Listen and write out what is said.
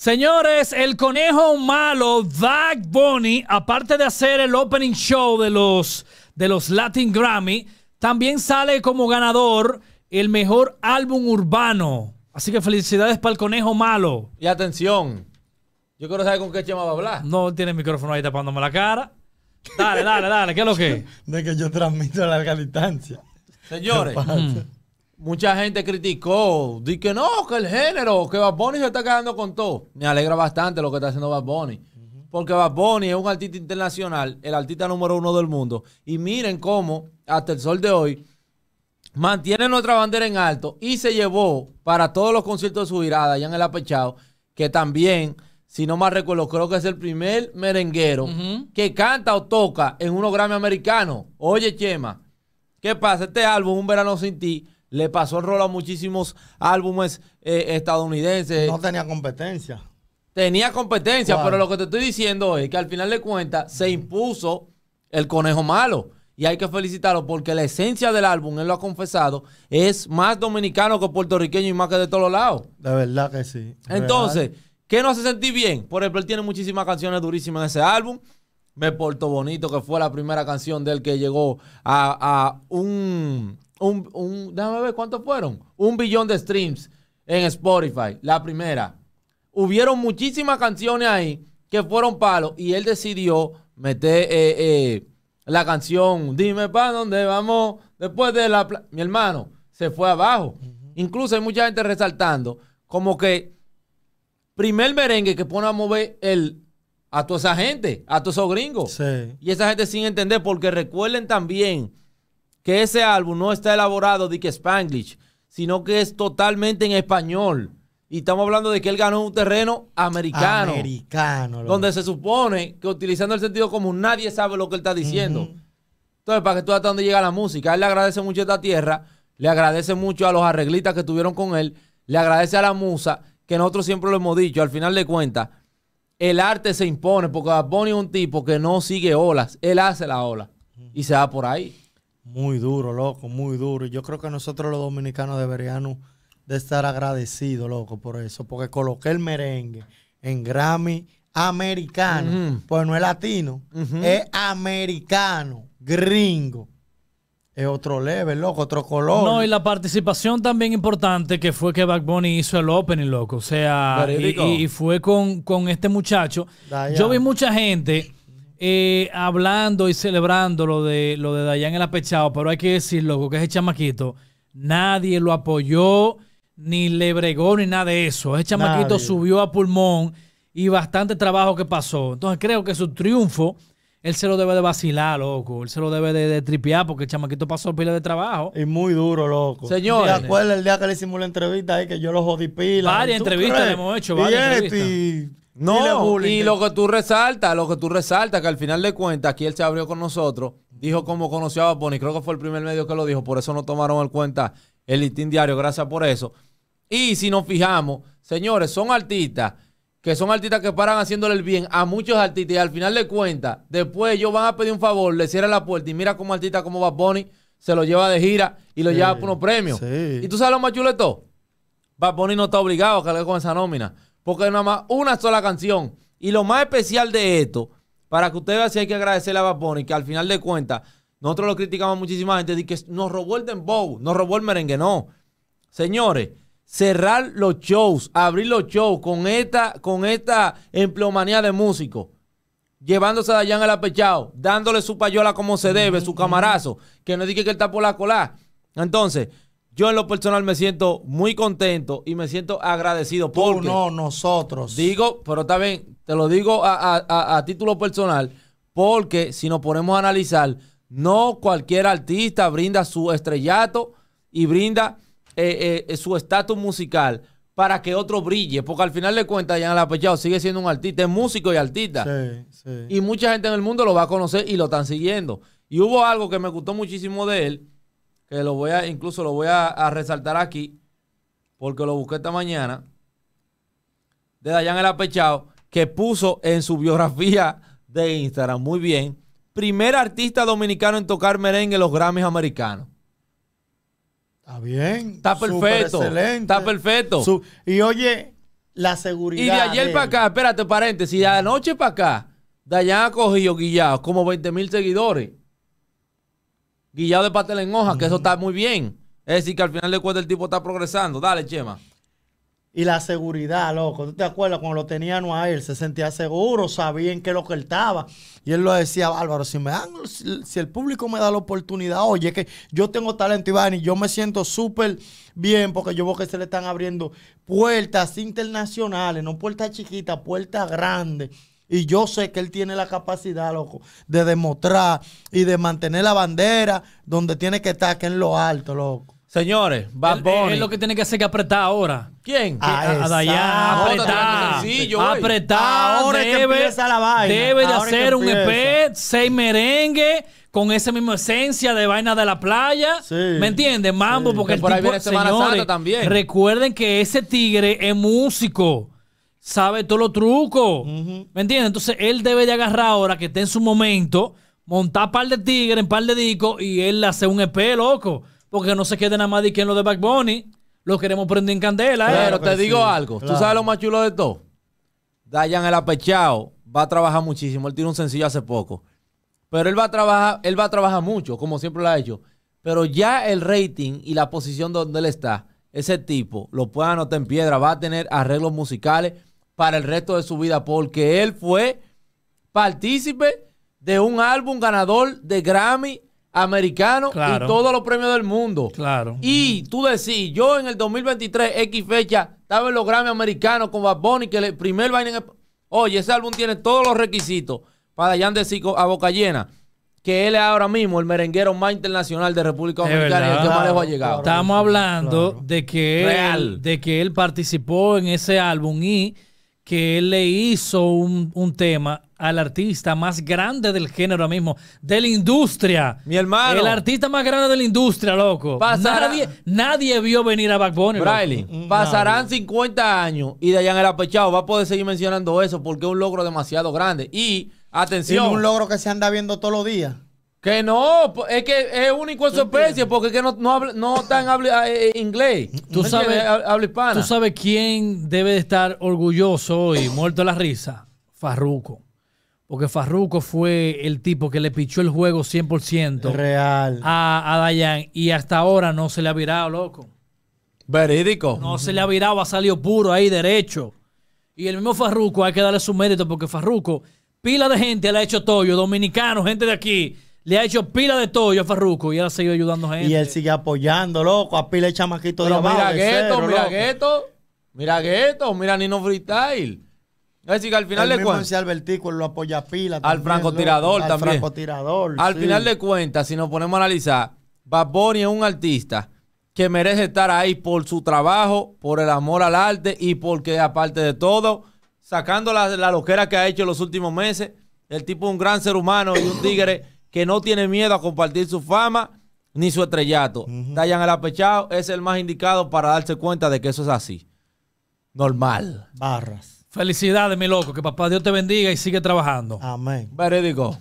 Señores, el conejo malo, Doug Bunny, aparte de hacer el opening show de los, de los Latin Grammy, también sale como ganador el mejor álbum urbano. Así que felicidades para el conejo malo. Y atención, yo quiero saber con qué chema va a hablar. No tiene el micrófono ahí tapándome la cara. Dale, dale, dale, ¿qué es lo que? De que yo transmito a larga distancia. Señores. Mm. Mucha gente criticó, di que no, que el género, que Bad Bunny se está quedando con todo. Me alegra bastante lo que está haciendo Bad Bunny. Porque Bad Bunny es un artista internacional, el artista número uno del mundo. Y miren cómo, hasta el sol de hoy, mantiene nuestra bandera en alto y se llevó para todos los conciertos de su girada allá en el Apechado, que también, si no mal recuerdo, creo que es el primer merenguero que canta o toca en unos Grammy americanos. Oye, Chema, ¿qué pasa? Este álbum, Un Verano Sin Ti, le pasó el rol a muchísimos álbumes eh, estadounidenses. No tenía competencia. Tenía competencia, pero lo que te estoy diciendo es que al final de cuentas se impuso el conejo malo. Y hay que felicitarlo porque la esencia del álbum, él lo ha confesado, es más dominicano que puertorriqueño y más que de todos lados. De verdad que sí. Entonces, ¿qué no hace sentir bien? Por ejemplo, él tiene muchísimas canciones durísimas en ese álbum. Me Porto bonito, que fue la primera canción de él que llegó a un un, déjame ver cuántos fueron, un billón de streams en Spotify, la primera. Hubieron muchísimas canciones ahí que fueron palos y él decidió meter eh, eh, la canción Dime para dónde vamos después de la... Mi hermano, se fue abajo. Incluso hay mucha gente resaltando como que primer merengue que pone a mover el, a toda esa gente, a todos esos gringos. Y esa gente sin entender porque recuerden también que ese álbum no está elaborado de que Spanglish, sino que es totalmente en español. Y estamos hablando de que él ganó un terreno americano. Americano. Donde se supone que utilizando el sentido común nadie sabe lo que él está diciendo. Entonces, para que tú hasta dónde llega la música. Él le agradece mucho a esta tierra, le agradece mucho a los arreglitas que tuvieron con él, le agradece a la musa, que nosotros siempre lo hemos dicho, al final de cuentas, el arte se impone, porque Bad es un tipo que no sigue olas, él hace la ola y se va por ahí. Muy duro, loco, muy duro. Yo creo que nosotros los dominicanos deberíamos de estar agradecidos, loco, por eso. Porque coloqué el merengue en Grammy americano. Pues no es latino, es americano, gringo. Es otro level, loco, otro color. No, y la participación también importante que fue que Back Bunny hizo el opening, loco. O sea, y, fue con, este muchacho. Yo vi mucha gente eh, hablando y celebrando lo de lo de Dayan el apechado, pero hay que decir, loco, que ese chamaquito, nadie lo apoyó, ni le bregó, ni nada de eso. Ese chamaquito subió a pulmón y bastante trabajo que pasó. Entonces creo que su triunfo, él se lo debe de vacilar, loco. Él se lo debe de, tripear porque el chamaquito pasó pila de trabajo. Y muy duro, loco. Señor. ¿Te el día que le hicimos la entrevista ahí que yo lo jodí pila? Varias entrevistas le hemos hecho, varias no, y lo que tú resaltas, lo que tú resaltas, que al final de cuentas, aquí él se abrió con nosotros, dijo cómo conoció a Bonnie, creo que fue el primer medio que lo dijo, por eso no tomaron en cuenta el listín diario, gracias por eso. Y si nos fijamos, señores, son artistas que son artistas que paran haciéndole el bien a muchos artistas y al final de cuentas, después ellos van a pedir un favor, le cierran la puerta y mira cómo artista como Bad se lo lleva de gira y lo lleva por unos premios. Y tú sabes lo más chulo de no está obligado a cargar con esa nómina porque nada más una sola canción. Y lo más especial de esto, para que ustedes vean si hay que agradecerle a Bad que al final de cuentas, nosotros lo criticamos muchísima gente, de que nos robó el dembow, nos robó el merengue, no. Señores, cerrar los shows, abrir los shows con esta, con esta empleomanía de músicos, llevándose a Dayan el apechado, dándole su payola como se debe, su camarazo, que no diga que él está por la cola. Entonces, yo en lo personal me siento muy contento y me siento agradecido por no, nosotros. Digo, pero también te lo digo a, título personal, porque si nos ponemos a analizar, no cualquier artista brinda su estrellato y brinda eh, eh, su estatus musical para que otro brille, porque al final de cuentas Jan Lapechao sigue siendo un artista, es músico y artista. Sí, sí. Y mucha gente en el mundo lo va a conocer y lo están siguiendo. Y hubo algo que me gustó muchísimo de él, que lo voy a, incluso lo voy a, resaltar aquí, porque lo busqué esta mañana, de Dayan El Apechao, que puso en su biografía de Instagram, muy bien, primer artista dominicano en tocar merengue en los Grammys americanos. Está bien. Está perfecto. Excelente. Está perfecto. y oye, la seguridad. Y de ayer para acá, espérate, paréntesis, de anoche para acá, Dayan ha cogido, guillado, como 20 mil seguidores guillado de Patel en hoja, que eso está muy bien. Es decir, que al final de cuentas el tipo está progresando. Dale, Chema. Y la seguridad, loco. ¿Tú te acuerdas cuando lo tenían a él? Se sentía seguro, sabía en qué lo que él estaba. Y él lo decía, Álvaro, si me si el público me da la oportunidad, oye, que yo tengo talento, Iván, y yo me siento súper bien porque yo veo que se le están abriendo puertas internacionales, no puertas chiquitas, puertas grandes y yo sé que él tiene la capacidad, loco, de demostrar y de mantener la bandera donde tiene que estar, que en lo alto, loco. Señores, Bad Bunny. Es lo que tiene que hacer que apretar ahora. ¿Quién? A, ah, apretar. apretar. Ahora debe, Debe de hacer un EP, e seis merengue, con esa misma esencia de vaina de la playa. ¿Me entiendes? Mambo, porque el por ahí viene también. Recuerden que ese tigre es músico sabe todos los trucos. ¿Me entiendes? Entonces él debe de agarrar ahora que esté en su momento, montar par de tigres, par de discos y él hace un EP, loco. Porque no se quede nada más de que en lo de Back Lo queremos prender en candela, ¿eh? Pero te digo algo. ¿Tú sabes lo más chulo de todo? Dayan el apechado va a trabajar muchísimo. Él tiene un sencillo hace poco. Pero él va a trabajar, él va a trabajar mucho, como siempre lo ha hecho. Pero ya el rating y la posición donde él está, ese tipo lo puede anotar en piedra, va a tener arreglos musicales para el resto de su vida, porque él fue partícipe de un álbum ganador de Grammy americano y todos los premios del mundo. Claro. Y tú decís, yo en el 2023, X fecha, estaba en los Grammy americanos con Bad Bunny, que el primer baile en... Oye, ese álbum tiene todos los requisitos para Jan decir a boca llena que él es ahora mismo el merenguero más internacional de República Dominicana ha Estamos hablando de, que de que él participó en ese álbum y que él le hizo un, tema al artista más grande del género mismo, de la industria. Mi hermano. El artista más grande de la industria, loco. Nadie, vio venir a Backbone. Bunny. pasarán 50 años y en el Apechado va a poder seguir mencionando eso porque es un logro demasiado grande. Y, atención. es un logro que se anda viendo todos los días. Que no, es que es único en su especie, porque es que no, no, habla, no tan habla eh, eh, inglés. Tú sabes, habla Tú sabes quién debe de estar orgulloso y muerto de la risa. Farruco. Porque Farruco fue el tipo que le pichó el juego 100% Real. a, a Dayan y hasta ahora no se le ha virado, loco. Verídico. No se le ha virado, ha salido puro ahí, derecho. Y el mismo Farruco hay que darle su mérito porque Farruco, pila de gente le ha hecho Toyo, dominicanos, gente de aquí le ha hecho pila de todo yo a y él ha seguido ayudando a gente. Y él sigue apoyando, loco, a pila de chamaquitos de la Mira Gueto, mira Gueto, mira Gueto, mira Nino Freestyle. Es decir, que al final de cuentas. Albertico lo apoya pila. al francotirador también. al también. al final de cuentas, si nos ponemos a analizar, Bad es un artista que merece estar ahí por su trabajo, por el amor al arte y porque, aparte de todo, sacando la, la loquera que ha hecho en los últimos meses, el tipo es un gran ser humano y un tigre que no tiene miedo a compartir su fama ni su estrellato. Dayan el apechado es el más indicado para darse cuenta de que eso es así. Normal. Barras. Felicidades, mi loco. Que papá Dios te bendiga y sigue trabajando. Amén. Verídico.